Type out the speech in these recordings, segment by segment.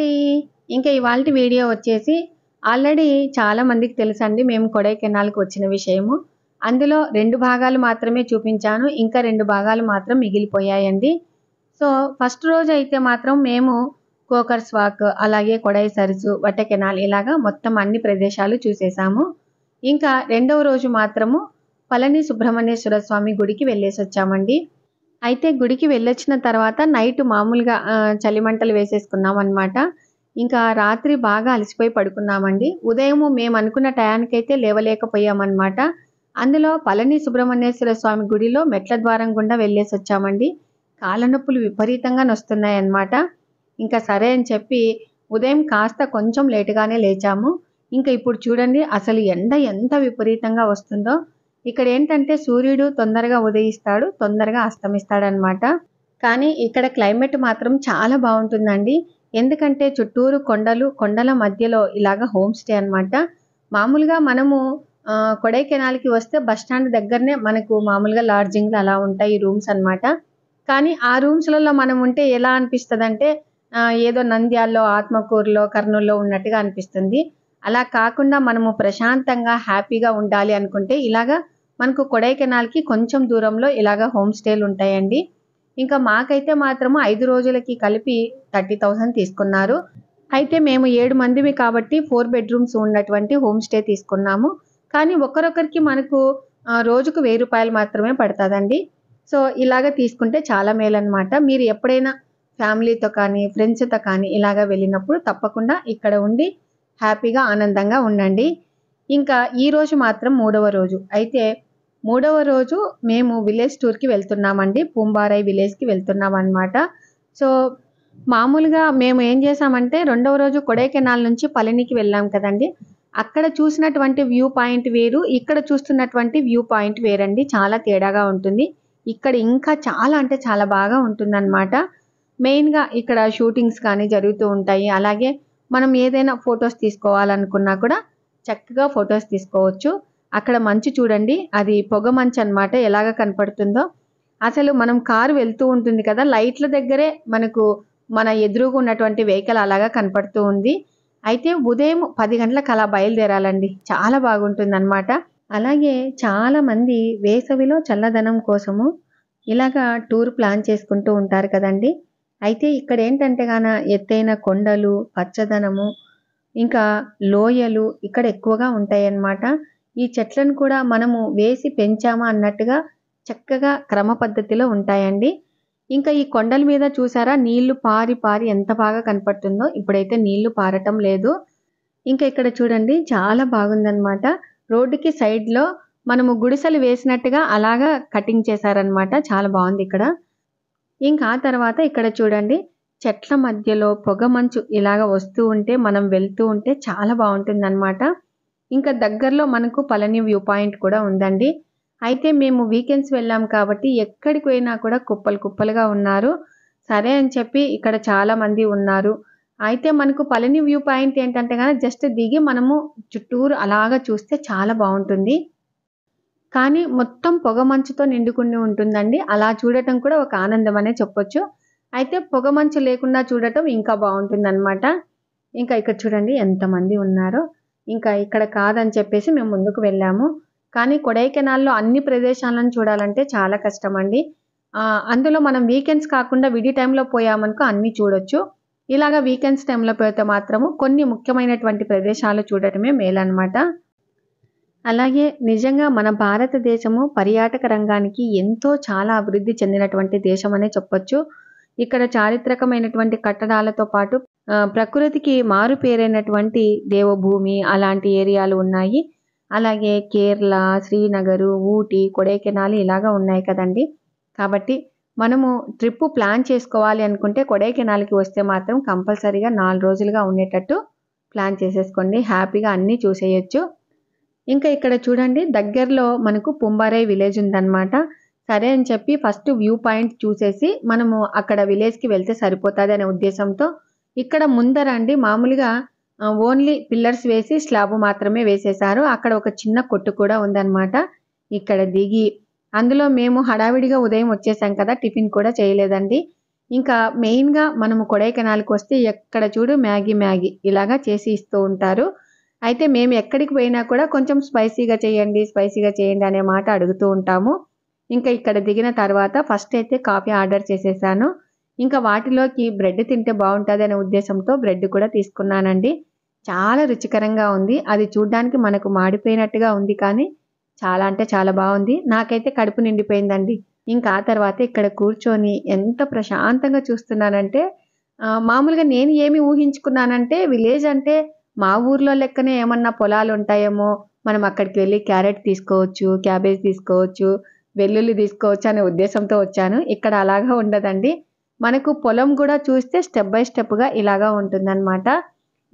అండి ఇంకా ఇవాళ వీడియో వచ్చేసి ఆల్రెడీ చాలామందికి తెలుసండి మేము కొడైకెనాల్కి వచ్చిన విషయము అందులో రెండు భాగాలు మాత్రమే చూపించాను ఇంకా రెండు భాగాలు మాత్రం మిగిలిపోయాయండి సో ఫస్ట్ రోజు అయితే మాత్రం మేము కోకర్స్ వాక్ అలాగే కొడై సరస్సు వట్టకెనాల్ ఇలాగా మొత్తం అన్ని ప్రదేశాలు చూసేసాము ఇంకా రెండవ రోజు మాత్రము పళని సుబ్రహ్మణ్యేశ్వర స్వామి గుడికి వెళ్ళేసి వచ్చామండి అయితే గుడికి వెళ్ళొచ్చిన తర్వాత నైట్ మామూలుగా చలిమంటలు వేసేసుకున్నాం అనమాట ఇంకా రాత్రి బాగా అలసిపోయి పడుకున్నామండి ఉదయం మేము అనుకున్న టయానికైతే లేవలేకపోయామన్నమాట అందులో పళని సుబ్రహ్మణ్యేశ్వర స్వామి గుడిలో మెట్ల ద్వారం గుండా వెళ్ళేసి వచ్చామండి కాళ్ళనొప్పులు విపరీతంగా అన్నమాట ఇంకా సరే అని చెప్పి ఉదయం కాస్త కొంచెం లేటుగానే లేచాము ఇంకా ఇప్పుడు చూడండి అసలు ఎండ ఎంత విపరీతంగా వస్తుందో ఇక్కడ ఏంటంటే సూర్యుడు తొందరగా ఉదయిస్తాడు తొందరగా అస్తమిస్తాడు అనమాట కానీ ఇక్కడ క్లైమేట్ మాత్రం చాలా బాగుంటుందండి ఎందుకంటే చుట్టూరు కొండలు కొండల మధ్యలో ఇలాగ హోమ్ స్టే అనమాట మామూలుగా మనము కొడైకెనాల్కి వస్తే బస్ స్టాండ్ దగ్గరనే మనకు మామూలుగా లాడ్జింగ్లు అలా ఉంటాయి రూమ్స్ అనమాట కానీ ఆ రూమ్స్లలో మనం ఉంటే ఎలా అనిపిస్తుంది అంటే ఏదో నంద్యాల్లో ఆత్మకూరులో కర్నూల్లో ఉన్నట్టుగా అనిపిస్తుంది అలా కాకుండా మనము ప్రశాంతంగా హ్యాపీగా ఉండాలి అనుకుంటే ఇలాగా మనకు కొడైకెనాల్కి కొంచెం దూరంలో ఇలాగ హోమ్ స్టేలు ఉంటాయండి ఇంకా మాకైతే మాత్రము ఐదు రోజులకి కలిపి థర్టీ థౌసండ్ తీసుకున్నారు అయితే మేము ఏడు మందిమి కాబట్టి ఫోర్ బెడ్రూమ్స్ ఉన్నటువంటి హోమ్ స్టే తీసుకున్నాము కానీ ఒకరొకరికి మనకు రోజుకు వెయ్యి రూపాయలు మాత్రమే పడుతుందండి సో ఇలాగ తీసుకుంటే చాలా మేలన్నమాట మీరు ఎప్పుడైనా ఫ్యామిలీతో కానీ ఫ్రెండ్స్తో కానీ ఇలాగ వెళ్ళినప్పుడు తప్పకుండా ఇక్కడ ఉండి హ్యాపీగా ఆనందంగా ఉండండి ఇంకా ఈరోజు మాత్రం మూడవ రోజు అయితే మూడవ రోజు మేము విలేజ్ టూర్కి వెళ్తున్నామండి పూంబారాయ్ విలేజ్కి వెళ్తున్నాం అనమాట సో మామూలుగా మేము ఏం చేసామంటే రెండవ రోజు కొడైకెనాల్ నుంచి పళనికి వెళ్ళాం కదండి అక్కడ చూసినటువంటి వ్యూ పాయింట్ వేరు ఇక్కడ చూస్తున్నటువంటి వ్యూ పాయింట్ వేరండి చాలా తేడాగా ఉంటుంది ఇక్కడ ఇంకా చాలా అంటే చాలా బాగా ఉంటుందన్నమాట మెయిన్గా ఇక్కడ షూటింగ్స్ కానీ జరుగుతూ ఉంటాయి అలాగే మనం ఏదైనా ఫొటోస్ తీసుకోవాలనుకున్నా కూడా చక్కగా ఫొటోస్ తీసుకోవచ్చు అక్కడ మంచు చూడండి అది పొగ మంచు అనమాట ఎలాగ కనపడుతుందో అసలు మనం కారు వెళ్తూ ఉంటుంది కదా లైట్ల దగ్గరే మనకు మన ఎదురుగా ఉన్నటువంటి వెహికల్ అలాగా కనపడుతూ ఉంది అయితే ఉదయం పది గంటలకు అలా బయలుదేరాలండి చాలా బాగుంటుంది అనమాట అలాగే చాలామంది వేసవిలో చల్లదనం కోసము ఇలాగా టూర్ ప్లాన్ చేసుకుంటూ ఉంటారు కదండి అయితే ఇక్కడ ఏంటంటే గాన ఎత్తైన కొండలు పచ్చదనము ఇంకా లోయలు ఇక్కడ ఎక్కువగా ఉంటాయన్నమాట ఈ చెట్లను కూడా మనము వేసి పెంచామా అన్నట్టుగా చక్కగా క్రమ పద్ధతిలో ఉంటాయండి ఇంకా ఈ కొండల మీద చూసారా నీళ్లు పారి పారి ఎంత బాగా కనపడుతుందో ఇప్పుడైతే నీళ్లు పారటం లేదు ఇంకా ఇక్కడ చూడండి చాలా బాగుందనమాట రోడ్డుకి సైడ్లో మనము గుడిసెలు వేసినట్టుగా అలాగా కటింగ్ చేశారనమాట చాలా బాగుంది ఇక్కడ ఇంకా ఆ తర్వాత ఇక్కడ చూడండి చెట్ల మధ్యలో పొగ మంచు ఇలాగ వస్తూ ఉంటే మనం వెళ్తూ ఉంటే చాలా బాగుంటుంది ఇంకా దగ్గరలో మనకు పళని వ్యూ పాయింట్ కూడా ఉందండి అయితే మేము వీకెండ్స్ వెళ్ళాం కాబట్టి ఎక్కడికి పోయినా కూడా కుప్పలు కుప్పలుగా ఉన్నారు సరే అని చెప్పి ఇక్కడ చాలామంది ఉన్నారు అయితే మనకు పళని వ్యూ పాయింట్ ఏంటంటే కానీ జస్ట్ దిగి మనము చుట్టూరు అలాగా చూస్తే చాలా బాగుంటుంది కానీ మొత్తం పొగ మంచుతో నిండుకుని ఉంటుందండి అలా చూడటం కూడా ఒక ఆనందం అనే చెప్పొచ్చు అయితే పొగ మంచు లేకుండా చూడటం ఇంకా బాగుంటుంది ఇంకా ఇక్కడ చూడండి ఎంతమంది ఉన్నారో ఇంకా ఇక్కడ కాదని చెప్పేసి మేము ముందుకు వెళ్ళాము కానీ కొడైకెనాల్లో అన్ని ప్రదేశాలను చూడాలంటే చాలా కష్టం అండి అందులో మనం వీకెండ్స్ కాకుండా విడి టైంలో పోయామనుకో అన్నీ చూడొచ్చు ఇలాగ వీకెండ్స్ టైంలో పోతే మాత్రము కొన్ని ముఖ్యమైనటువంటి ప్రదేశాలు చూడటమే మేలనమాట అలాగే నిజంగా మన భారతదేశము పర్యాటక రంగానికి ఎంతో చాలా అభివృద్ధి చెందినటువంటి దేశం అనే చెప్పొచ్చు ఇక్కడ చారిత్రకమైనటువంటి కట్టడాలతో పాటు ప్రకృతికి మారు పేరైనటువంటి దేవభూమి అలాంటి ఏరియాలు ఉన్నాయి అలాగే కేరళ శ్రీనగరు ఊటీ కొడైకెనాల్ ఇలాగా ఉన్నాయి కదండి కాబట్టి మనము ట్రిప్పు ప్లాన్ చేసుకోవాలి అనుకుంటే కొడైకెనాల్కి వస్తే మాత్రం కంపల్సరీగా నాలుగు రోజులుగా ఉండేటట్టు ప్లాన్ చేసేసుకోండి హ్యాపీగా అన్నీ చూసేయచ్చు ఇంకా ఇక్కడ చూడండి దగ్గరలో మనకు పుంబారై విలేజ్ ఉందన్నమాట సరే అని చెప్పి ఫస్ట్ వ్యూ పాయింట్ చూసేసి మనము అక్కడ విలేజ్కి వెళ్తే సరిపోతుంది అనే ఉద్దేశంతో ఇక్కడ ముందర అండి మామూలుగా ఓన్లీ పిల్లర్స్ వేసి స్లాబ్ మాత్రమే వేసేశారు అక్కడ ఒక చిన్న కొట్టు కూడా ఉందన్నమాట ఇక్కడ దిగి అందులో మేము హడావిడిగా ఉదయం వచ్చేసాం కదా టిఫిన్ కూడా చేయలేదండి ఇంకా మెయిన్గా మనము కొడైకెనాల్కి వస్తే ఎక్కడ చూడు మ్యాగీ మ్యాగీ ఇలాగా చేసి ఇస్తూ ఉంటారు అయితే మేము ఎక్కడికి పోయినా కూడా కొంచెం స్పైసీగా చేయండి స్పైసీగా చేయండి అనే మాట అడుగుతూ ఉంటాము ఇంకా ఇక్కడ దిగిన తర్వాత ఫస్ట్ అయితే కాఫీ ఆర్డర్ చేసేసాను ఇంకా వాటిలోకి బ్రెడ్ తింటే బాగుంటుంది అనే ఉద్దేశంతో బ్రెడ్ కూడా తీసుకున్నానండి చాలా రుచికరంగా ఉంది అది చూడ్డానికి మనకు మాడిపోయినట్టుగా ఉంది కానీ చాలా అంటే చాలా బాగుంది నాకైతే కడుపు నిండిపోయిందండి ఇంకా ఆ తర్వాత ఇక్కడ కూర్చొని ఎంత ప్రశాంతంగా చూస్తున్నానంటే మామూలుగా నేను ఏమి ఊహించుకున్నానంటే విలేజ్ అంటే మా ఊర్లో లెక్కనే ఏమన్నా పొలాలు ఉంటాయేమో మనం అక్కడికి వెళ్ళి క్యారెట్ తీసుకోవచ్చు క్యాబేజ్ తీసుకోవచ్చు వెల్లుల్లి తీసుకోవచ్చు అనే ఉద్దేశంతో వచ్చాను ఇక్కడ అలాగా ఉండదండి మనకు పొలం కూడా చూస్తే స్టెప్ బై స్టెప్గా ఇలాగా ఉంటుందన్నమాట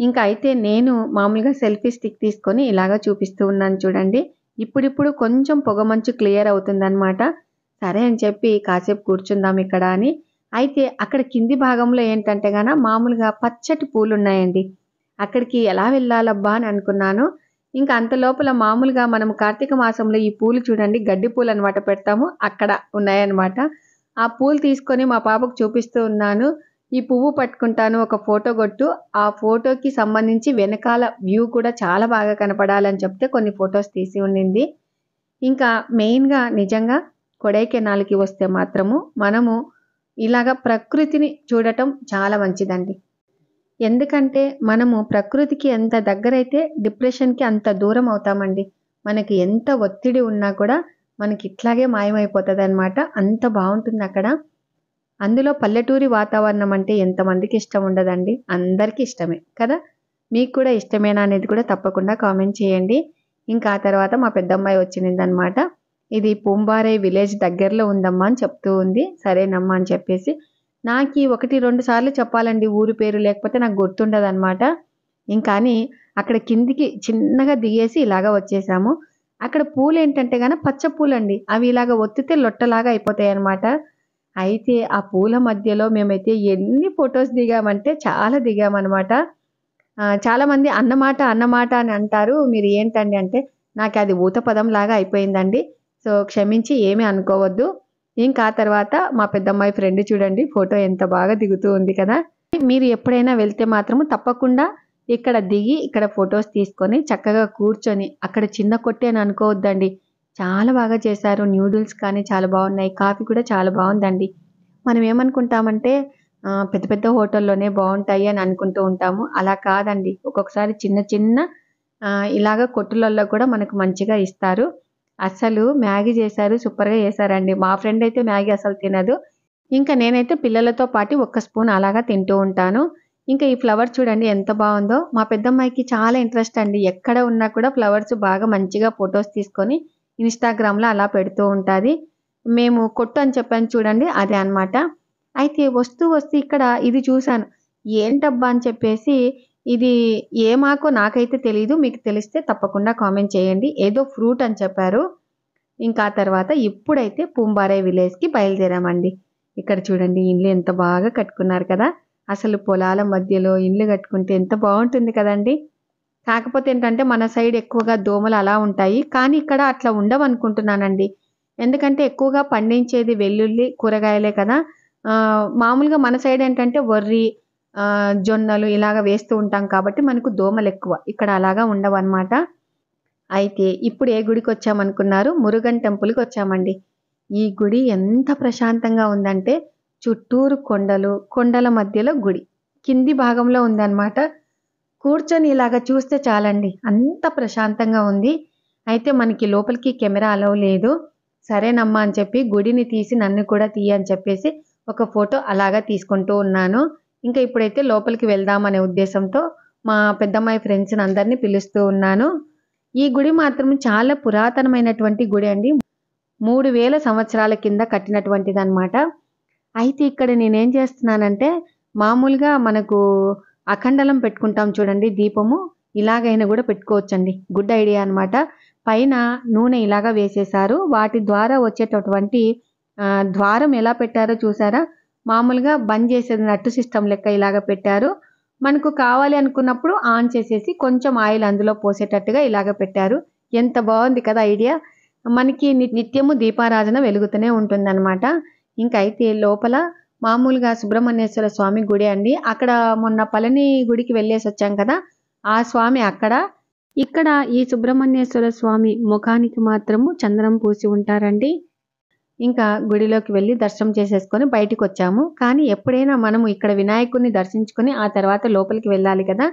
ఇంకా అయితే నేను మామూలుగా సెల్ఫీ స్టిక్ తీసుకొని ఇలాగా చూపిస్తూ ఉన్నాను చూడండి ఇప్పుడిప్పుడు కొంచెం పొగమంచు క్లియర్ అవుతుందన్నమాట సరే అని చెప్పి కాసేపు కూర్చుందాం ఇక్కడ అని అయితే అక్కడ కింది భాగంలో ఏంటంటే గాన మామూలుగా పచ్చటి పూలు ఉన్నాయండి అక్కడికి ఎలా వెళ్ళాలబ్బా అని అనుకున్నాను ఇంకా అంత లోపల మామూలుగా మనం కార్తీక మాసంలో ఈ పూలు చూడండి గడ్డి పూలు అనమాట పెడతాము అక్కడ ఉన్నాయన్నమాట ఆ పూలు తీసుకొని మా పాపకు చూపిస్తూ ఉన్నాను ఈ పువ్వు పట్టుకుంటాను ఒక ఫోటో కొట్టు ఆ ఫోటోకి సంబంధించి వెనకాల వ్యూ కూడా చాలా బాగా కనపడాలని చెప్తే కొన్ని ఫొటోస్ తీసి ఉండింది ఇంకా మెయిన్గా నిజంగా కొడైకెనాల్కి వస్తే మాత్రము మనము ఇలాగ ప్రకృతిని చూడటం చాలా మంచిదండి ఎందుకంటే మనము ప్రకృతికి ఎంత దగ్గరైతే డిప్రెషన్కి అంత దూరం అవుతామండి మనకి ఎంత ఒత్తిడి ఉన్నా కూడా మనకి ఇట్లాగే మాయమైపోతుంది అనమాట అంత బాగుంటుంది అక్కడ అందులో పల్లెటూరి వాతావరణం అంటే ఎంతమందికి ఇష్టం ఉండదండి అందరికీ ఇష్టమే కదా మీకు కూడా ఇష్టమేనా అనేది కూడా తప్పకుండా కామెంట్ చేయండి ఇంకా ఆ తర్వాత మా పెద్దమ్మాయి వచ్చిందనమాట ఇది పూంబారే విలేజ్ దగ్గరలో ఉందమ్మా అని చెప్తూ ఉంది సరేనమ్మా అని చెప్పేసి నాకు ఒకటి రెండు సార్లు చెప్పాలండి ఊరి పేరు లేకపోతే నాకు గుర్తుండదు అనమాట అని అక్కడ కిందికి చిన్నగా దిగేసి ఇలాగా వచ్చేసాము అక్కడ పూలు ఏంటంటే కానీ పచ్చ పూలండి అవి ఇలాగ ఒత్తితే లొట్టలాగా అయిపోతాయి అనమాట అయితే ఆ పూల మధ్యలో మేమైతే ఎన్ని ఫొటోస్ దిగామంటే చాలా దిగామన్నమాట చాలామంది అన్నమాట అన్నమాట అని అంటారు మీరు ఏంటండి అంటే నాకు అది ఊత పదం లాగా అయిపోయిందండి సో క్షమించి ఏమీ అనుకోవద్దు ఇంకా తర్వాత మా పెద్దమ్మాయి ఫ్రెండ్ చూడండి ఫోటో ఎంత బాగా దిగుతూ ఉంది కదా మీరు ఎప్పుడైనా వెళ్తే మాత్రము తప్పకుండా ఇక్కడ దిగి ఇక్కడ ఫొటోస్ తీసుకొని చక్కగా కూర్చొని అక్కడ చిన్న కొట్టే అని అనుకోవద్దండి చాలా బాగా చేశారు న్యూడిల్స్ కానీ చాలా బాగున్నాయి కాఫీ కూడా చాలా బాగుందండి మనం ఏమనుకుంటామంటే పెద్ద పెద్ద హోటల్లోనే బాగుంటాయి అని అనుకుంటూ ఉంటాము అలా కాదండి ఒక్కొక్కసారి చిన్న చిన్న ఇలాగ కొట్టులలో కూడా మనకు మంచిగా ఇస్తారు అసలు మ్యాగీ చేశారు సూపర్గా చేశారండి మా ఫ్రెండ్ అయితే మ్యాగీ అసలు తినదు ఇంకా నేనైతే పిల్లలతో పాటు ఒక్క స్పూన్ అలాగా తింటూ ఉంటాను ఇంకా ఈ ఫ్లవర్ చూడండి ఎంత బాగుందో మా పెద్దమ్మాయికి చాలా ఇంట్రెస్ట్ అండి ఎక్కడ ఉన్నా కూడా ఫ్లవర్స్ బాగా మంచిగా ఫొటోస్ తీసుకొని ఇన్స్టాగ్రామ్లో అలా పెడుతూ ఉంటుంది మేము కొట్టు అని చెప్పాను చూడండి అదే అనమాట అయితే వస్తూ వస్తూ ఇక్కడ ఇది చూశాను ఏంటబ్బా అని చెప్పేసి ఇది ఏమాకో నాకైతే తెలియదు మీకు తెలిస్తే తప్పకుండా కామెంట్ చేయండి ఏదో ఫ్రూట్ అని చెప్పారు ఇంకా తర్వాత ఇప్పుడైతే పూంబారే విలేజ్కి బయలుదేరామండి ఇక్కడ చూడండి ఇండ్లు ఎంత బాగా కట్టుకున్నారు కదా అసలు పొలాల మధ్యలో ఇండ్లు కట్టుకుంటే ఎంత బాగుంటుంది కదండి కాకపోతే ఏంటంటే మన సైడ్ ఎక్కువగా దోమలు అలా ఉంటాయి కానీ ఇక్కడ అట్లా ఉండవు అనుకుంటున్నానండి ఎందుకంటే ఎక్కువగా పండించేది వెల్లుల్లి కూరగాయలే కదా మామూలుగా మన సైడ్ ఏంటంటే వర్రి జొన్నలు ఇలాగ వేస్తూ ఉంటాం కాబట్టి మనకు దోమలు ఎక్కువ ఇక్కడ అలాగా ఉండవు అనమాట అయితే ఇప్పుడు ఏ గుడికి వచ్చామనుకున్నారు మురుగన్ టెంపుల్కి వచ్చామండి ఈ గుడి ఎంత ప్రశాంతంగా ఉందంటే చుట్టూరు కొండలు కొండల మధ్యలో గుడి కింది భాగంలో ఉందన్నమాట కూర్చొని ఇలాగ చూస్తే చాలండి అంత ప్రశాంతంగా ఉంది అయితే మనకి లోపలికి కెమెరా అలవ్ లేదు సరేనమ్మా అని చెప్పి గుడిని తీసి నన్ను కూడా తీయని చెప్పేసి ఒక ఫోటో అలాగా తీసుకుంటూ ఉన్నాను ఇంకా ఇప్పుడైతే లోపలికి వెళ్దామనే ఉద్దేశంతో మా పెద్దమ్మాయి ఫ్రెండ్స్ని అందరినీ పిలుస్తూ ఉన్నాను ఈ గుడి మాత్రం చాలా పురాతనమైనటువంటి గుడి అండి మూడు వేల సంవత్సరాల కింద కట్టినటువంటిది అనమాట అయితే ఇక్కడ నేనేం చేస్తున్నానంటే మామూలుగా మనకు అఖండలం పెట్టుకుంటాం చూడండి దీపము ఇలాగైనా కూడా పెట్టుకోవచ్చండి గుడ్ ఐడియా అనమాట పైన నూనె ఇలాగా వేసేసారు వాటి ద్వారా వచ్చేటటువంటి ద్వారం ఎలా పెట్టారో చూసారా మామూలుగా బంద్ చేసేది నట్టు సిస్టమ్ లెక్క ఇలాగ పెట్టారు మనకు కావాలి అనుకున్నప్పుడు ఆన్ చేసేసి కొంచెం ఆయిల్ అందులో పోసేటట్టుగా ఇలాగ పెట్టారు ఎంత బాగుంది కదా ఐడియా మనకి నిత్యము దీపారాధన వెలుగుతూనే ఉంటుందన్నమాట ఇంకైతే లోపల మామూలుగా సుబ్రహ్మణ్యేశ్వర స్వామి గుడి అండి అక్కడ మొన్న పళని గుడికి వెళ్ళేసి వచ్చాం కదా ఆ స్వామి అక్కడ ఇక్కడ ఈ సుబ్రహ్మణ్యేశ్వర స్వామి ముఖానికి మాత్రము చంద్రం పూసి ఉంటారండి ఇంకా గుడిలోకి వెళ్ళి దర్శనం చేసేసుకొని బయటకు వచ్చాము కానీ ఎప్పుడైనా మనము ఇక్కడ వినాయకుడిని దర్శించుకొని ఆ తర్వాత లోపలికి వెళ్ళాలి కదా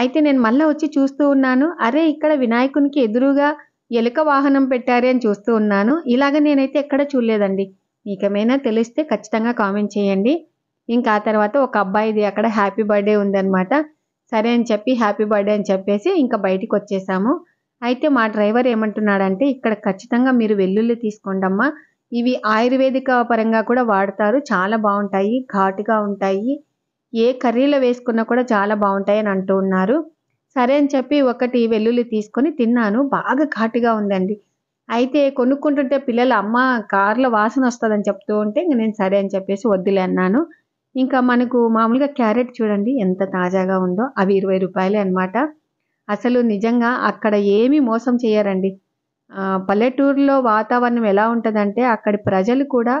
అయితే నేను మళ్ళీ వచ్చి చూస్తూ ఉన్నాను అరే ఇక్కడ వినాయకునికి ఎదురుగా ఎలుక వాహనం పెట్టారే అని చూస్తూ ఉన్నాను ఇలాగ నేనైతే ఎక్కడ చూడలేదండి మీకేమైనా తెలిస్తే ఖచ్చితంగా కామెంట్ చేయండి ఇంకా ఆ తర్వాత ఒక అబ్బాయిది అక్కడ హ్యాపీ బర్త్డే ఉందనమాట సరే అని చెప్పి హ్యాపీ బర్త్డే అని చెప్పేసి ఇంకా బయటికి వచ్చేసాము అయితే మా డ్రైవర్ ఏమంటున్నాడంటే ఇక్కడ ఖచ్చితంగా మీరు వెల్లుల్లి తీసుకోండమ్మా ఇవి ఆయుర్వేదిక పరంగా కూడా వాడతారు చాలా బాగుంటాయి ఘాటుగా ఉంటాయి ఏ కర్రీలో వేసుకున్నా కూడా చాలా బాగుంటాయి అని అంటూ ఉన్నారు సరే అని చెప్పి ఒకటి వెల్లుల్లి తీసుకొని తిన్నాను బాగా ఘాటుగా ఉందండి అయితే కొనుక్కుంటుంటే పిల్లలు అమ్మ కార్లో వాసన వస్తుందని చెప్తూ ఉంటే ఇంక నేను సరే అని చెప్పేసి వద్దులే అన్నాను ఇంకా మనకు మామూలుగా క్యారెట్ చూడండి ఎంత తాజాగా ఉందో అవి ఇరవై రూపాయలే అనమాట అసలు నిజంగా అక్కడ ఏమీ మోసం చేయరండి పల్లెటూరులో వాతావరణం ఎలా ఉంటుందంటే అక్కడి ప్రజలు కూడా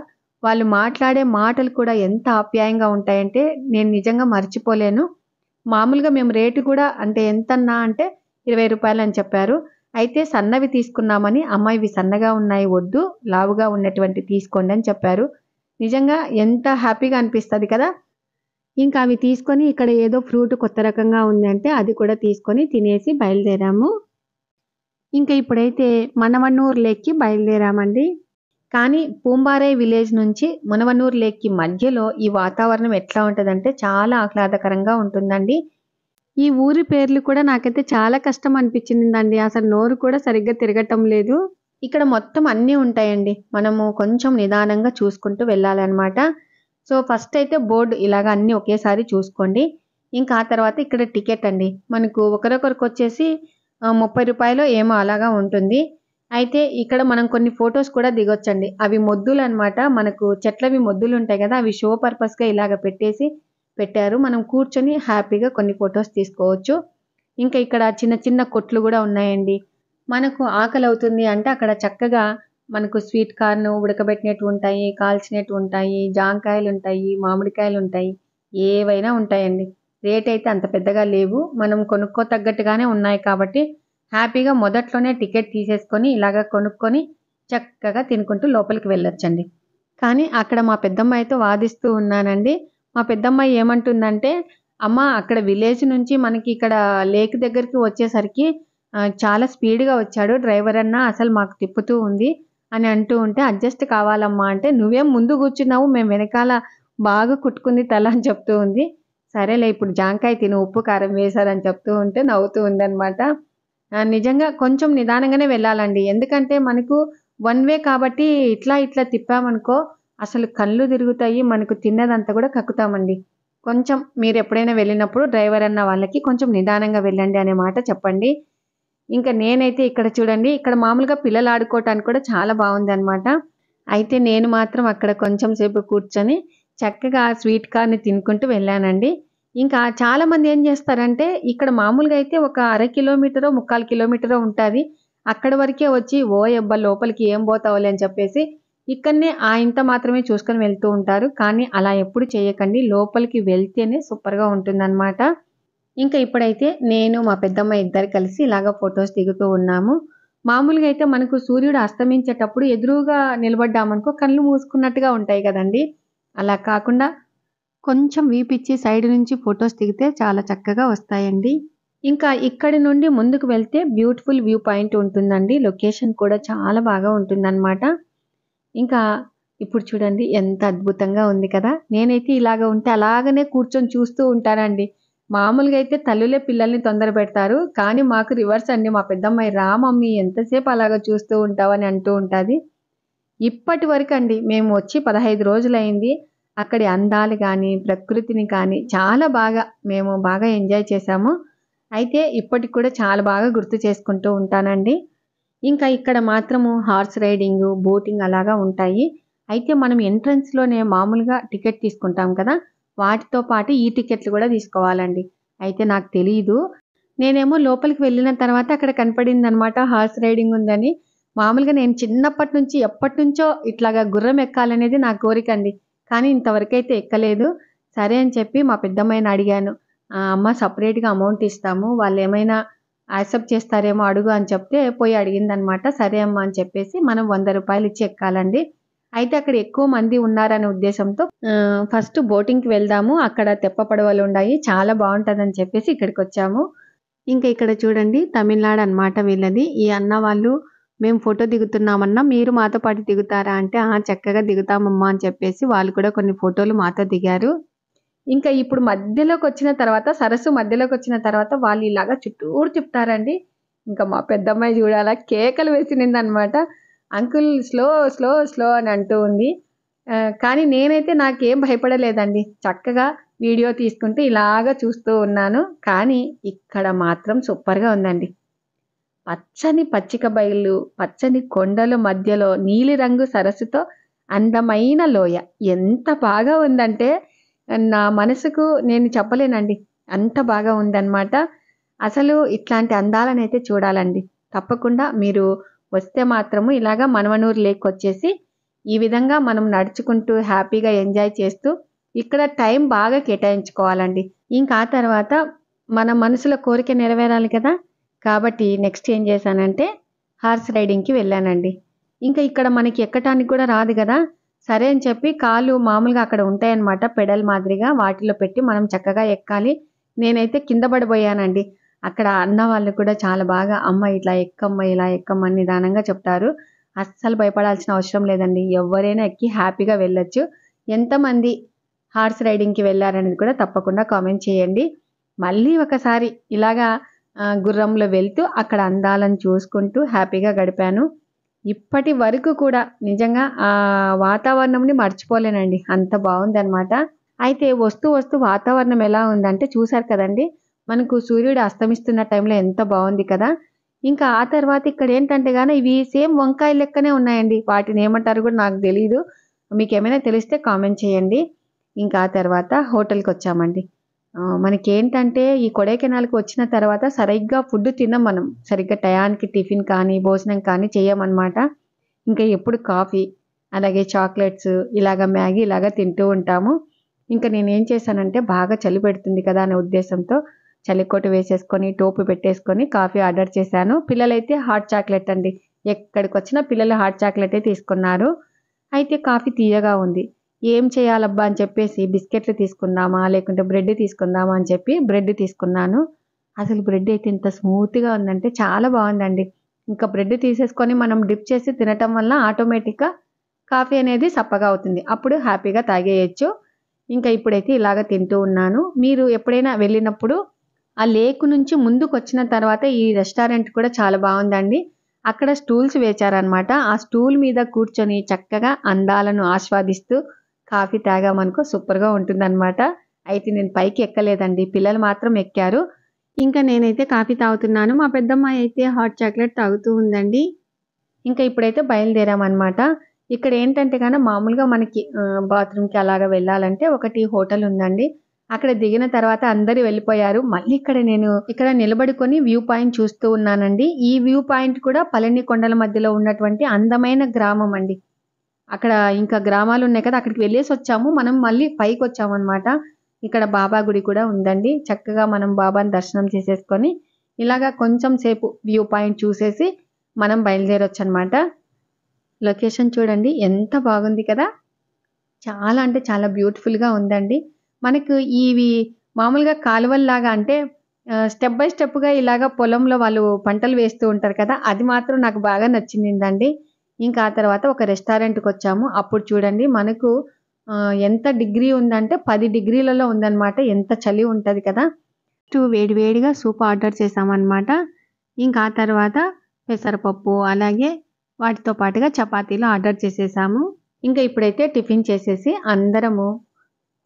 వాళ్ళు మాట్లాడే మాటలు కూడా ఎంత ఆప్యాయంగా ఉంటాయంటే నేను నిజంగా మర్చిపోలేను మామూలుగా మేము రేటు కూడా అంటే ఎంతన్నా అంటే ఇరవై రూపాయలు అని చెప్పారు అయితే సన్నవి తీసుకున్నామని అమ్మాయివి సన్నగా ఉన్నాయి వద్దు లావుగా ఉన్నటువంటి తీసుకోండి అని చెప్పారు నిజంగా ఎంత హ్యాపీగా అనిపిస్తుంది కదా ఇంకా అవి తీసుకొని ఇక్కడ ఏదో ఫ్రూట్ కొత్త రకంగా ఉందంటే అది కూడా తీసుకొని తినేసి బయలుదేరాము ఇంకా ఇప్పుడైతే మనవన్నూరు లేక్కి బయలుదేరామండి కానీ పూంబారే విలేజ్ నుంచి మునవనూరు లేక్కి మధ్యలో ఈ వాతావరణం ఎట్లా ఉంటుందంటే చాలా ఆహ్లాదకరంగా ఉంటుందండి ఈ ఊరి పేర్లు కూడా నాకైతే చాలా కష్టం అనిపించిందండి అసలు నోరు కూడా సరిగ్గా తిరగటం లేదు ఇక్కడ మొత్తం అన్నీ ఉంటాయండి మనము కొంచెం నిదానంగా చూసుకుంటూ వెళ్ళాలన్నమాట సో ఫస్ట్ అయితే బోర్డు ఇలాగ అన్నీ ఒకేసారి చూసుకోండి ఇంకా ఆ తర్వాత ఇక్కడ టికెట్ అండి మనకు ఒకరొకరికి వచ్చేసి ముప్పై రూపాయలు ఏమో అలాగా ఉంటుంది అయితే ఇక్కడ మనం కొన్ని ఫొటోస్ కూడా దిగొచ్చండి అవి మొద్దులు అనమాట మనకు చెట్లవి మొద్దులు ఉంటాయి కదా అవి షో పర్పస్గా ఇలాగ పెట్టేసి పెట్టారు మనం కూర్చొని హ్యాపీగా కొన్ని ఫొటోస్ తీసుకోవచ్చు ఇంకా ఇక్కడ చిన్న చిన్న కొట్లు కూడా ఉన్నాయండి మనకు ఆకలి అవుతుంది అంటే అక్కడ చక్కగా మనకు స్వీట్ కార్న్ ఉడకబెట్టినట్టు ఉంటాయి కాల్చినట్టు ఉంటాయి జాంకాయలు ఉంటాయి మామిడికాయలు ఉంటాయి ఏవైనా ఉంటాయండి రేట్ అయితే అంత పెద్దగా లేవు మనం కొనుక్కో తగ్గట్టుగానే ఉన్నాయి కాబట్టి హ్యాపీగా మొదట్లోనే టికెట్ తీసేసుకొని ఇలాగ కొనుక్కొని చక్కగా తినుకుంటూ లోపలికి వెళ్ళొచ్చండి కానీ అక్కడ మా పెద్దమ్మ అయితే వాదిస్తూ ఉన్నానండి మా పెద్దమ్మాయి ఏమంటుందంటే అమ్మ అక్కడ విలేజ్ నుంచి మనకి ఇక్కడ లేక్ దగ్గరికి వచ్చేసరికి చాలా స్పీడ్గా వచ్చాడు డ్రైవర్ అన్న అసలు మాకు తిప్పుతూ ఉంది అని అంటూ ఉంటే అడ్జస్ట్ కావాలమ్మా అంటే నువ్వేం ముందు కూర్చున్నావు మేము వెనకాల బాగా కుట్టుకుంది తల అని చెప్తూ ఉంది సరేలే ఇప్పుడు జాంకాయ తిను ఉప్పు కారం వేశారని చెప్తూ ఉంటే నవ్వుతూ ఉందనమాట నిజంగా కొంచెం నిదానంగానే వెళ్ళాలండి ఎందుకంటే మనకు వన్ వే కాబట్టి ఇట్లా ఇట్లా తిప్పామనుకో అసలు కళ్ళు తిరుగుతాయి మనకు తిన్నదంతా కూడా కక్కుతామండి కొంచెం మీరు ఎప్పుడైనా వెళ్ళినప్పుడు డ్రైవర్ అన్న వాళ్ళకి కొంచెం నిదానంగా వెళ్ళండి అనే మాట చెప్పండి ఇంకా నేనైతే ఇక్కడ చూడండి ఇక్కడ మామూలుగా పిల్లలు ఆడుకోవటానికి కూడా చాలా బాగుంది అనమాట అయితే నేను మాత్రం అక్కడ కొంచెం సేపు కూర్చొని చక్కగా ఆ స్వీట్ కార్ని తినుకుంటూ వెళ్ళానండి ఇంకా చాలామంది ఏం చేస్తారంటే ఇక్కడ మామూలుగా అయితే ఒక అర కిలోమీటరో ముక్కాలు కిలోమీటరో ఉంటుంది అక్కడ వరకే వచ్చి ఓ ఎబ్బా లోపలికి ఏం పోతావులే అని చెప్పేసి ఇక్కడనే ఆ ఇంత మాత్రమే చూసుకొని వెళ్తూ ఉంటారు కానీ అలా ఎప్పుడు చేయకండి లోపలికి వెళ్తేనే సూపర్గా ఉంటుందన్నమాట ఇంకా ఇప్పుడైతే నేను మా పెద్దమ్మ ఇద్దరు కలిసి ఇలాగ ఫొటోస్ దిగుతూ ఉన్నాము మామూలుగా అయితే మనకు సూర్యుడు అస్తమించేటప్పుడు ఎదురుగా నిలబడ్డామనుకో కళ్ళు మూసుకున్నట్టుగా ఉంటాయి కదండి అలా కాకుండా కొంచెం వీపిచ్చి సైడ్ నుంచి ఫొటోస్ దిగితే చాలా చక్కగా వస్తాయండి ఇంకా ఇక్కడి నుండి ముందుకు వెళ్తే బ్యూటిఫుల్ వ్యూ పాయింట్ ఉంటుందండి లొకేషన్ కూడా చాలా బాగా ఉంటుందన్నమాట ఇంకా ఇప్పుడు చూడండి ఎంత అద్భుతంగా ఉంది కదా నేనైతే ఇలాగ ఉంటే అలాగనే కూర్చొని చూస్తూ ఉంటానండి మామూలుగా అయితే తల్లులే పిల్లల్ని తొందర పెడతారు కానీ మాకు రివర్స్ అండి మా పెద్దమ్మాయి రామమ్మి ఎంతసేపు అలాగ చూస్తూ ఉంటావని అంటూ ఉంటుంది ఇప్పటి వరకు అండి మేము వచ్చి పదహైదు రోజులైంది అక్కడి అందాలు కానీ ప్రకృతిని కానీ చాలా బాగా మేము బాగా ఎంజాయ్ చేశాము అయితే ఇప్పటికి కూడా చాలా బాగా గుర్తు చేసుకుంటూ ఉంటానండి ఇంకా ఇక్కడ మాత్రము హార్స్ రైడింగ్ బోటింగ్ అలాగా ఉంటాయి అయితే మనం ఎంట్రన్స్లోనే మామూలుగా టికెట్ తీసుకుంటాం కదా వాటితో పాటు ఈ టికెట్లు కూడా తీసుకోవాలండి అయితే నాకు తెలియదు నేనేమో లోపలికి వెళ్ళిన తర్వాత అక్కడ కనపడింది అనమాట హార్స్ రైడింగ్ ఉందని మామూలుగా నేను చిన్నప్పటి నుంచి ఎప్పటి నుంచో ఇట్లాగా గుర్రం ఎక్కాలనేది నా కోరిక అండి కానీ ఇంతవరకైతే ఎక్కలేదు సరే అని చెప్పి మా పెద్దమ్మాయిని అడిగాను అమ్మ సపరేట్గా అమౌంట్ ఇస్తాము వాళ్ళు ఏమైనా యాక్సెప్ట్ చేస్తారేమో అడుగు అని చెప్తే పోయి అడిగిందనమాట సరే అమ్మా అని చెప్పేసి మనం వంద రూపాయలు ఇచ్చి ఎక్కాలండి అయితే అక్కడ ఎక్కువ మంది ఉన్నారనే ఉద్దేశంతో ఫస్ట్ బోటింగ్కి వెళ్దాము అక్కడ తెప్ప పడవలు ఉన్నాయి చాలా బాగుంటుందని చెప్పేసి ఇక్కడికి వచ్చాము ఇంకా ఇక్కడ చూడండి తమిళనాడు అనమాట వీళ్ళది ఈ అన్న వాళ్ళు మేము ఫోటో దిగుతున్నామన్నా మీరు మాతో పాటు దిగుతారా అంటే చక్కగా దిగుతామమ్మా అని చెప్పేసి వాళ్ళు కూడా కొన్ని ఫోటోలు మాతో దిగారు ఇంకా ఇప్పుడు మధ్యలోకి వచ్చిన తర్వాత సరస్సు మధ్యలోకి వచ్చిన తర్వాత వాళ్ళు ఇలాగా చుట్టూరు చెప్తారండి ఇంకా మా పెద్దమ్మాయి చూడాలా కేకలు వేసినింది అనమాట అంకుల్ స్లో స్లో స్లో అని అంటూ ఉంది కానీ నేనైతే నాకేం భయపడలేదండి చక్కగా వీడియో తీసుకుంటే ఇలాగా చూస్తూ ఉన్నాను కానీ ఇక్కడ మాత్రం సూపర్గా ఉందండి పచ్చని పచ్చిక బయళ్ళు పచ్చని కొండల మధ్యలో నీలిరంగు సరస్సుతో అందమైన లోయ ఎంత బాగా ఉందంటే నా మనసుకు నేను చెప్పలేనండి అంత బాగా ఉందన్నమాట అసలు ఇట్లాంటి అందాలనైతే చూడాలండి తప్పకుండా మీరు వస్తే మాత్రము ఇలాగా మనవనూరు లేక్ వచ్చేసి ఈ విధంగా మనం నడుచుకుంటూ హ్యాపీగా ఎంజాయ్ చేస్తూ ఇక్కడ టైం బాగా కేటాయించుకోవాలండి ఇంకా తర్వాత మన మనసుల కోరిక నెరవేరాలి కదా కాబట్టి నెక్స్ట్ ఏం చేశానంటే హార్స్ రైడింగ్కి వెళ్ళానండి ఇంకా ఇక్కడ మనకి ఎక్కటానికి కూడా రాదు కదా సరే అని చెప్పి కాళ్ళు మామూలుగా అక్కడ ఉంటాయన్నమాట పెడల్ మాదిరిగా వాటిలో పెట్టి మనం చక్కగా ఎక్కాలి నేనైతే కింద పడిపోయానండి అక్కడ అన్న వాళ్ళు కూడా చాలా బాగా అమ్మ ఇట్లా ఎక్కమ్మ ఇలా ఎక్కమ్మ నిదానంగా చెప్తారు అస్సలు భయపడాల్సిన అవసరం లేదండి ఎవరైనా ఎక్కి హ్యాపీగా వెళ్ళొచ్చు ఎంతమంది హార్స్ రైడింగ్కి వెళ్ళారనేది కూడా తప్పకుండా కామెంట్ చేయండి మళ్ళీ ఒకసారి ఇలాగా గుర్రంలో వెళ్తూ అక్కడ అందాలను చూసుకుంటూ హ్యాపీగా గడిపాను ఇప్పటి వరకు కూడా నిజంగా ఆ వాతావరణంని మర్చిపోలేనండి అంత బాగుందనమాట అయితే వస్తూ వస్తూ వాతావరణం ఎలా ఉందంటే చూశారు కదండి మనకు సూర్యుడు అస్తమిస్తున్న టైంలో ఎంత బాగుంది కదా ఇంకా ఆ తర్వాత ఇక్కడ ఏంటంటే కానీ ఇవి సేమ్ వంకాయ లెక్కనే ఉన్నాయండి వాటిని ఏమంటారు కూడా నాకు తెలియదు మీకు ఏమైనా తెలిస్తే కామెంట్ చేయండి ఇంకా ఆ తర్వాత హోటల్కి వచ్చామండి మనకేంటంటే ఈ కొడైకెనాల్కి వచ్చిన తర్వాత సరిగ్గా ఫుడ్ తినం మనం సరిగ్గా టయానికి టిఫిన్ కానీ భోజనం కానీ చేయమన్నమాట ఇంకా ఎప్పుడు కాఫీ అలాగే చాక్లెట్స్ ఇలాగ మ్యాగీ ఇలాగ తింటూ ఉంటాము ఇంకా నేనేం చేశానంటే బాగా చలి పెడుతుంది కదా అనే ఉద్దేశంతో చలికోటు వేసేసుకొని టోపు పెట్టేసుకొని కాఫీ ఆర్డర్ చేశాను పిల్లలైతే హాట్ చాక్లెట్ అండి ఎక్కడికి వచ్చినా పిల్లలు హాట్ చాక్లెటే తీసుకున్నారు అయితే కాఫీ తీయగా ఉంది ఏం చేయాలబ్బా అని చెప్పేసి బిస్కెట్లు తీసుకుందామా లేకుంటే బ్రెడ్ తీసుకుందామా అని చెప్పి బ్రెడ్ తీసుకున్నాను అసలు బ్రెడ్ అయితే ఇంత స్మూత్గా ఉందంటే చాలా బాగుందండి ఇంకా బ్రెడ్ తీసేసుకొని మనం డిప్ చేసి తినటం వల్ల ఆటోమేటిక్గా కాఫీ అనేది చప్పగా అవుతుంది అప్పుడు హ్యాపీగా తాగేయచ్చు ఇంకా ఇప్పుడైతే ఇలాగ తింటూ ఉన్నాను మీరు ఎప్పుడైనా వెళ్ళినప్పుడు ఆ లేక్ నుంచి ముందుకు వచ్చిన తర్వాత ఈ రెస్టారెంట్ కూడా చాలా బాగుందండి అక్కడ స్టూల్స్ వేచారనమాట ఆ స్టూల్ మీద కూర్చొని చక్కగా అందాలను ఆస్వాదిస్తూ కాఫీ తాగామనుకో సూపర్గా ఉంటుందన్నమాట అయితే నేను పైకి ఎక్కలేదండి పిల్లలు మాత్రం ఎక్కారు ఇంకా నేనైతే కాఫీ తాగుతున్నాను మా పెద్దమ్మ అయితే హాట్ చాక్లెట్ తాగుతూ ఉందండి ఇంకా ఇప్పుడైతే బయలుదేరామన్నమాట ఇక్కడ ఏంటంటే కానీ మామూలుగా మనకి బాత్రూమ్కి అలాగ వెళ్ళాలంటే ఒకటి హోటల్ ఉందండి అక్కడ దిగిన తర్వాత అందరు వెళ్ళిపోయారు మళ్ళీ ఇక్కడ నేను ఇక్కడ నిలబడుకొని వ్యూ పాయింట్ చూస్తూ ఉన్నానండి ఈ వ్యూ పాయింట్ కూడా పళని కొండల మధ్యలో ఉన్నటువంటి అందమైన గ్రామం అండి అక్కడ ఇంకా గ్రామాలు ఉన్నాయి కదా అక్కడికి వెళ్ళేసి వచ్చాము మనం మళ్ళీ పైకి వచ్చామన్నమాట ఇక్కడ బాబా గుడి కూడా ఉందండి చక్కగా మనం బాబాని దర్శనం చేసేసుకొని ఇలాగా కొంచెం సేపు వ్యూ పాయింట్ చూసేసి మనం బయలుదేరొచ్చు అనమాట లొకేషన్ చూడండి ఎంత బాగుంది కదా చాలా అంటే చాలా బ్యూటిఫుల్గా ఉందండి మనకు ఇవి మామూలుగా కాలువల్లాగా అంటే స్టెప్ బై స్టెప్గా ఇలాగా పొలంలో వాళ్ళు పంటలు వేస్తూ ఉంటారు కదా అది మాత్రం నాకు బాగా నచ్చిందండి ఇంకా ఆ తర్వాత ఒక రెస్టారెంట్కి వచ్చాము అప్పుడు చూడండి మనకు ఎంత డిగ్రీ ఉందంటే పది డిగ్రీలలో ఉందన్నమాట ఎంత చలి ఉంటుంది కదా టూ వేడివేడిగా సూప్ ఆర్డర్ చేసామన్నమాట ఇంకా ఆ తర్వాత పెసరపప్పు అలాగే వాటితో పాటుగా చపాతీలు ఆర్డర్ చేసేసాము ఇంకా ఇప్పుడైతే టిఫిన్ చేసేసి అందరము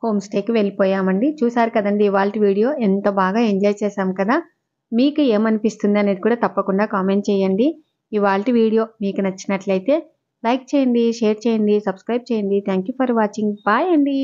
హోమ్ స్టేకి వెళ్ళిపోయామండి చూసారు కదండి ఇవాళ వీడియో ఎంత బాగా ఎంజాయ్ చేసాం కదా మీకు ఏమనిపిస్తుంది అనేది కూడా తప్పకుండా కామెంట్ చేయండి ఇవాళ వీడియో మీకు నచ్చినట్లయితే లైక్ చేయండి షేర్ చేయండి సబ్స్క్రైబ్ చేయండి thank you for watching bye అండి